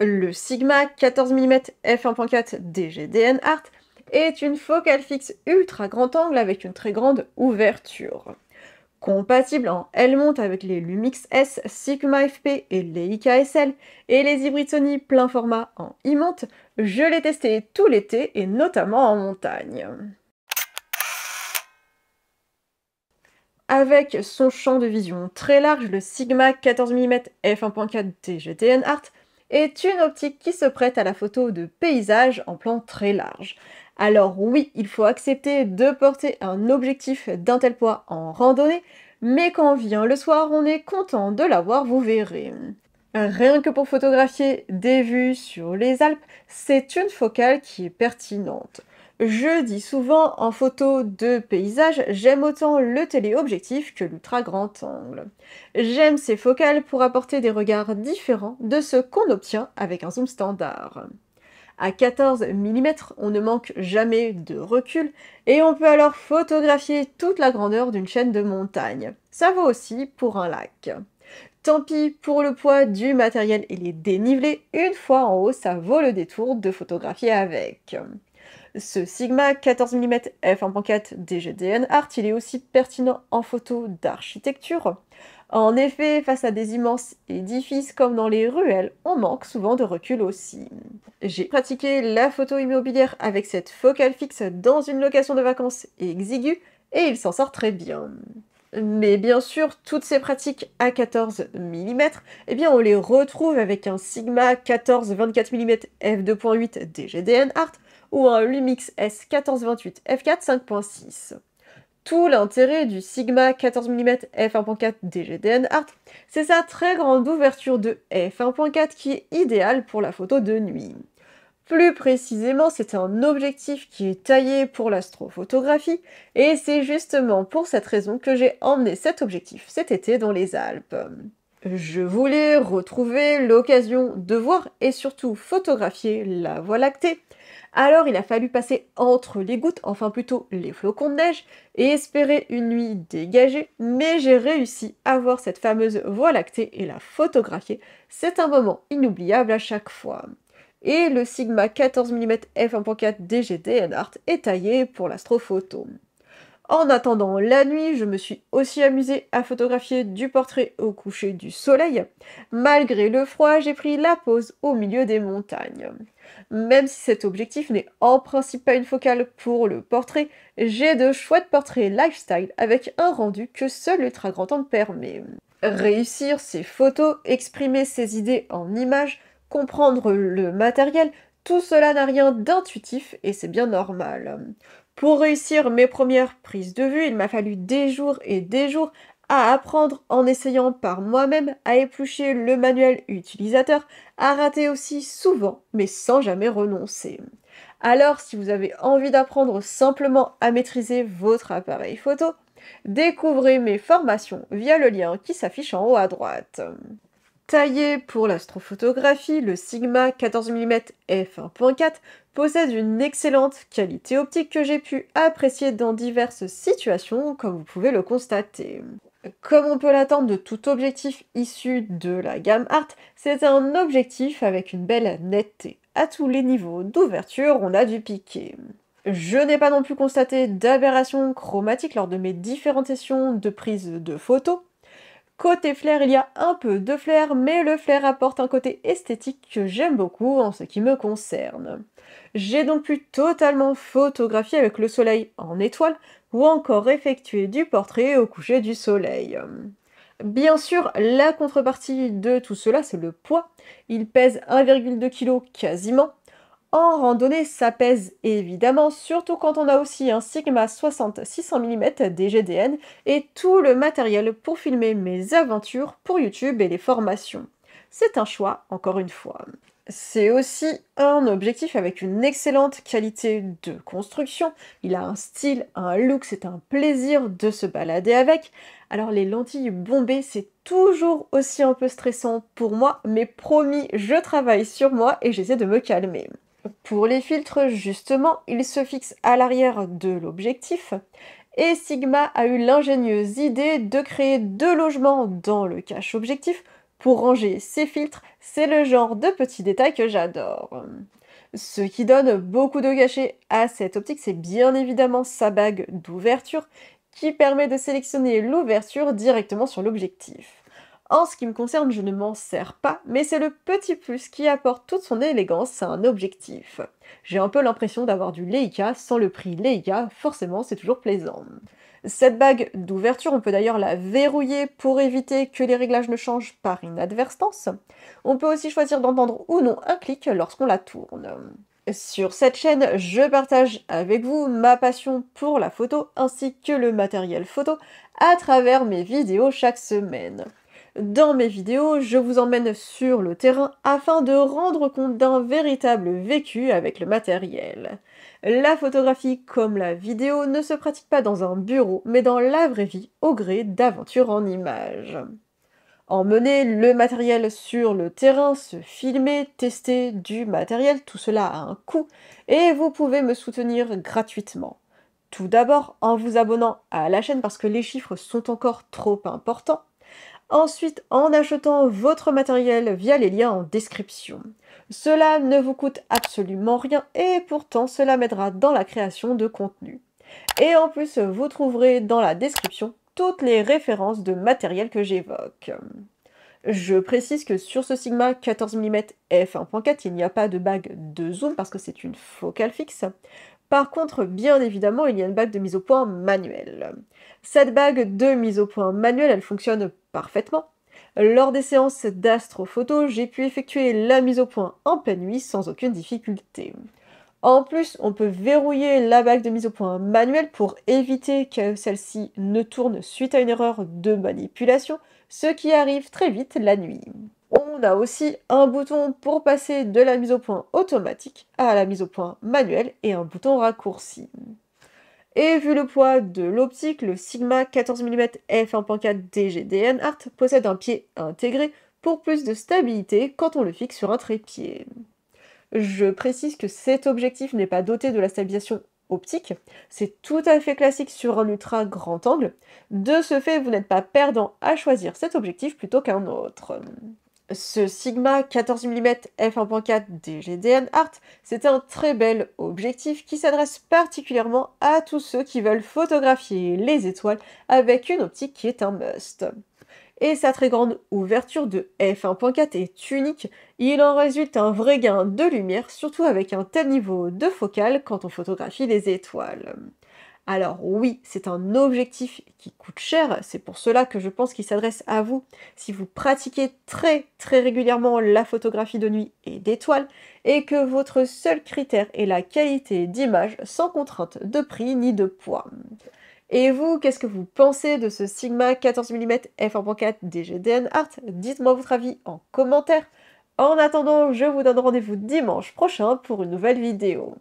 Le Sigma 14 mm f1.4 DGDN Art est une focale fixe ultra grand angle avec une très grande ouverture. Compatible en l monte avec les Lumix S, Sigma FP et les IKSL et les hybrides Sony plein format en e monte. je l'ai testé tout l'été et notamment en montagne. Avec son champ de vision très large, le Sigma 14 mm f1.4 DGDN Art est une optique qui se prête à la photo de paysage en plan très large. Alors oui, il faut accepter de porter un objectif d'un tel poids en randonnée, mais quand vient le soir, on est content de l'avoir, vous verrez. Rien que pour photographier des vues sur les Alpes, c'est une focale qui est pertinente. Je dis souvent en photo de paysage, j'aime autant le téléobjectif que l'ultra grand angle. J'aime ces focales pour apporter des regards différents de ceux qu'on obtient avec un zoom standard. À 14 mm, on ne manque jamais de recul et on peut alors photographier toute la grandeur d'une chaîne de montagne. Ça vaut aussi pour un lac. Tant pis pour le poids du matériel et les dénivelés, une fois en haut, ça vaut le détour de photographier avec. Ce Sigma 14 mm f1.4 DGDN Art, il est aussi pertinent en photo d'architecture. En effet, face à des immenses édifices comme dans les ruelles, on manque souvent de recul aussi. J'ai pratiqué la photo immobilière avec cette focale fixe dans une location de vacances exiguë et il s'en sort très bien mais bien sûr, toutes ces pratiques à 14 mm, eh bien, on les retrouve avec un Sigma 14-24 mm f2.8 DGDN Art ou un Lumix S1428 f4 5.6. Tout l'intérêt du Sigma 14 mm f1.4 DGDN Art, c'est sa très grande ouverture de f1.4 qui est idéale pour la photo de nuit. Plus précisément, c'est un objectif qui est taillé pour l'astrophotographie, et c'est justement pour cette raison que j'ai emmené cet objectif cet été dans les Alpes. Je voulais retrouver l'occasion de voir et surtout photographier la Voie lactée. Alors il a fallu passer entre les gouttes, enfin plutôt les flocons de neige, et espérer une nuit dégagée, mais j'ai réussi à voir cette fameuse Voie lactée et la photographier. C'est un moment inoubliable à chaque fois et le Sigma 14 mm f1.4 DGT Art est taillé pour l'astrophoto. En attendant la nuit, je me suis aussi amusée à photographier du portrait au coucher du soleil. Malgré le froid, j'ai pris la pose au milieu des montagnes. Même si cet objectif n'est en principe pas une focale pour le portrait, j'ai de chouettes portraits lifestyle avec un rendu que seul l'ultra grand angle permet. Réussir ses photos, exprimer ses idées en images, comprendre le matériel, tout cela n'a rien d'intuitif et c'est bien normal. Pour réussir mes premières prises de vue, il m'a fallu des jours et des jours à apprendre en essayant par moi-même à éplucher le manuel utilisateur, à rater aussi souvent, mais sans jamais renoncer. Alors, si vous avez envie d'apprendre simplement à maîtriser votre appareil photo, découvrez mes formations via le lien qui s'affiche en haut à droite taillé pour l'astrophotographie, le Sigma 14 mm f1.4 possède une excellente qualité optique que j'ai pu apprécier dans diverses situations, comme vous pouvez le constater. Comme on peut l'attendre de tout objectif issu de la gamme Art, c'est un objectif avec une belle netteté. À tous les niveaux d'ouverture, on a du piqué. Je n'ai pas non plus constaté d'aberration chromatique lors de mes différentes sessions de prise de photos, Côté flair, il y a un peu de flair, mais le flair apporte un côté esthétique que j'aime beaucoup en ce qui me concerne. J'ai donc pu totalement photographier avec le soleil en étoile ou encore effectuer du portrait au coucher du soleil. Bien sûr, la contrepartie de tout cela, c'est le poids. Il pèse 1,2 kg quasiment, en randonnée, ça pèse évidemment, surtout quand on a aussi un Sigma 60 600 mm DGDN et tout le matériel pour filmer mes aventures pour YouTube et les formations. C'est un choix, encore une fois. C'est aussi un objectif avec une excellente qualité de construction. Il a un style, un look, c'est un plaisir de se balader avec. Alors les lentilles bombées, c'est toujours aussi un peu stressant pour moi, mais promis, je travaille sur moi et j'essaie de me calmer. Pour les filtres, justement, ils se fixent à l'arrière de l'objectif et Sigma a eu l'ingénieuse idée de créer deux logements dans le cache objectif pour ranger ses filtres. C'est le genre de petits détails que j'adore. Ce qui donne beaucoup de cachet à cette optique, c'est bien évidemment sa bague d'ouverture qui permet de sélectionner l'ouverture directement sur l'objectif. En ce qui me concerne, je ne m'en sers pas, mais c'est le petit plus qui apporte toute son élégance à un objectif. J'ai un peu l'impression d'avoir du Leica sans le prix Leica, forcément c'est toujours plaisant. Cette bague d'ouverture, on peut d'ailleurs la verrouiller pour éviter que les réglages ne changent par inadvertance. On peut aussi choisir d'entendre ou non un clic lorsqu'on la tourne. Sur cette chaîne, je partage avec vous ma passion pour la photo ainsi que le matériel photo à travers mes vidéos chaque semaine. Dans mes vidéos, je vous emmène sur le terrain afin de rendre compte d'un véritable vécu avec le matériel. La photographie comme la vidéo ne se pratique pas dans un bureau, mais dans la vraie vie au gré d'aventures en images. Emmener le matériel sur le terrain, se filmer, tester du matériel, tout cela a un coût et vous pouvez me soutenir gratuitement. Tout d'abord en vous abonnant à la chaîne parce que les chiffres sont encore trop importants ensuite en achetant votre matériel via les liens en description. Cela ne vous coûte absolument rien et pourtant cela m'aidera dans la création de contenu. Et en plus, vous trouverez dans la description toutes les références de matériel que j'évoque. Je précise que sur ce Sigma 14 mm f1.4, il n'y a pas de bague de zoom parce que c'est une focale fixe, par contre, bien évidemment, il y a une bague de mise au point manuelle. Cette bague de mise au point manuelle, elle fonctionne parfaitement. Lors des séances d'astrophoto, j'ai pu effectuer la mise au point en pleine nuit sans aucune difficulté. En plus, on peut verrouiller la bague de mise au point manuelle pour éviter que celle-ci ne tourne suite à une erreur de manipulation, ce qui arrive très vite la nuit. On a aussi un bouton pour passer de la mise au point automatique à la mise au point manuelle et un bouton raccourci. Et vu le poids de l'optique, le Sigma 14 mm f1.4 DGDN Art possède un pied intégré pour plus de stabilité quand on le fixe sur un trépied. Je précise que cet objectif n'est pas doté de la stabilisation optique, c'est tout à fait classique sur un ultra grand angle. De ce fait, vous n'êtes pas perdant à choisir cet objectif plutôt qu'un autre ce Sigma 14 mm f1.4 DGDN Art, c'est un très bel objectif qui s'adresse particulièrement à tous ceux qui veulent photographier les étoiles avec une optique qui est un must. Et sa très grande ouverture de f1.4 est unique, il en résulte un vrai gain de lumière, surtout avec un tel niveau de focale quand on photographie les étoiles. Alors oui, c'est un objectif qui coûte cher, c'est pour cela que je pense qu'il s'adresse à vous. Si vous pratiquez très très régulièrement la photographie de nuit et d'étoiles, et que votre seul critère est la qualité d'image sans contrainte de prix ni de poids. Et vous, qu'est-ce que vous pensez de ce Sigma 14 mm f1.4 DGDN Art Dites-moi votre avis en commentaire. En attendant, je vous donne rendez-vous dimanche prochain pour une nouvelle vidéo.